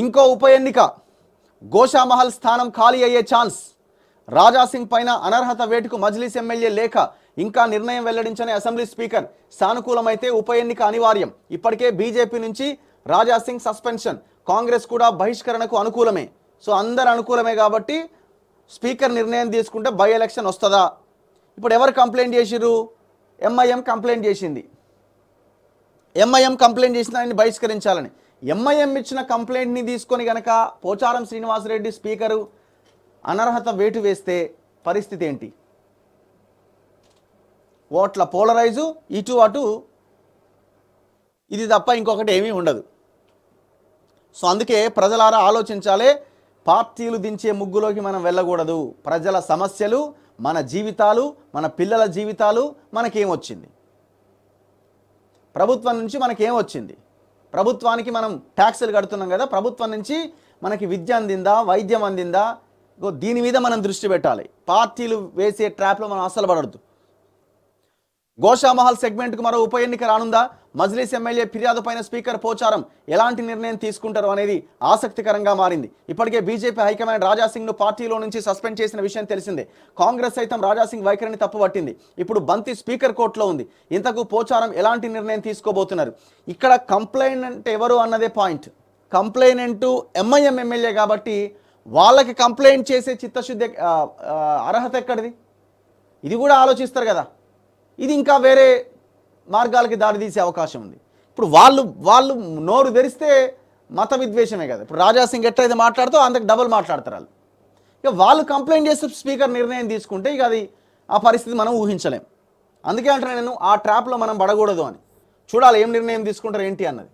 ఇంకో ఉప ఎన్నిక గోషామహల్ స్థానం ఖాళీ అయ్యే ఛాన్స్ రాజాసింగ్ పైన అనర్హత వేటుకు మజ్లీస్ ఎమ్మెల్యే లేఖ ఇంకా నిర్ణయం వెల్లడించని అసెంబ్లీ స్పీకర్ సానుకూలమైతే ఉప ఎన్నిక అనివార్యం ఇప్పటికే బీజేపీ నుంచి రాజాసింగ్ సస్పెన్షన్ కాంగ్రెస్ కూడా బహిష్కరణకు అనుకూలమే సో అందరు అనుకూలమే కాబట్టి స్పీకర్ నిర్ణయం తీసుకుంటే బై ఎలక్షన్ వస్తుందా ఇప్పుడు ఎవరు కంప్లైంట్ చేసిరు ఎంఐఎం కంప్లైంట్ చేసింది ఎంఐఎం కంప్లైంట్ చేసిన ఆయన్ని బహిష్కరించాలని ఎంఐఎం ఇచ్చిన కంప్లైంట్ని తీసుకొని గనక పోచారం శ్రీనివాసరెడ్డి స్పీకరు అనర్హత వేటు వేస్తే పరిస్థితి ఏంటి ఓట్ల పోలరైజు ఇటు అటు ఇది తప్ప ఇంకొకటి ఏమీ ఉండదు సో అందుకే ప్రజలారా ఆలోచించాలి పార్టీలు దించే ముగ్గులోకి మనం వెళ్ళకూడదు ప్రజల సమస్యలు మన జీవితాలు మన పిల్లల జీవితాలు మనకేమొచ్చింది ప్రభుత్వం నుంచి మనకేమొచ్చింది ప్రభుత్వానికి మనం ట్యాక్సులు కడుతున్నాం కదా ప్రభుత్వం నుంచి మనకి విద్య అందిందా వైద్యం అందిందా దీని మీద మనం దృష్టి పెట్టాలి పార్టీలు వేసే ట్రాప్లో మనం అస్సలు పడద్దు గోషామహల్ సెగ్మెంట్కు మరో ఉప ఎన్నిక రానుందా మజ్లీస్ ఎమ్మెల్యే ఫిర్యాదుపైన స్పీకర్ పోచారం ఎలాంటి నిర్ణయం తీసుకుంటారు అనేది ఆసక్తికరంగా మారింది ఇప్పటికే బీజేపీ హైకమాండ్ రాజాసింగ్ను పార్టీలో నుంచి సస్పెండ్ చేసిన విషయం తెలిసిందే కాంగ్రెస్ సైతం రాజాసింగ్ వైఖరిని పట్టింది ఇప్పుడు బంతి స్పీకర్ కోర్టులో ఉంది ఇంతకు పోచారం ఎలాంటి నిర్ణయం తీసుకోబోతున్నారు ఇక్కడ కంప్లైంట్ ఎవరు అన్నదే పాయింట్ కంప్లైనెంట్ ఎంఐఎం ఎమ్మెల్యే కాబట్టి వాళ్ళకి కంప్లైంట్ చేసే చిత్తశుద్ధి అర్హత ఎక్కడిది ఇది కూడా ఆలోచిస్తారు కదా ఇది ఇంకా వేరే మార్గాలకి దారి తీసే అవకాశం ఉంది ఇప్పుడు వాళ్ళు వాళ్ళు నోరు ధరిస్తే మత విద్వేషమే కదా ఇప్పుడు రాజాసింగ్ ఎట్లయితే మాట్లాడుతూ అంతకు డబల్ మాట్లాడతారు వాళ్ళు ఇక వాళ్ళు కంప్లైంట్ చేస్తే స్పీకర్ నిర్ణయం తీసుకుంటే ఇక అది ఆ పరిస్థితి మనం ఊహించలేం అందుకే అంటున్నా నేను ఆ ట్రాప్లో మనం పడకూడదు అని చూడాలి ఏం నిర్ణయం తీసుకుంటారు ఏంటి అన్నది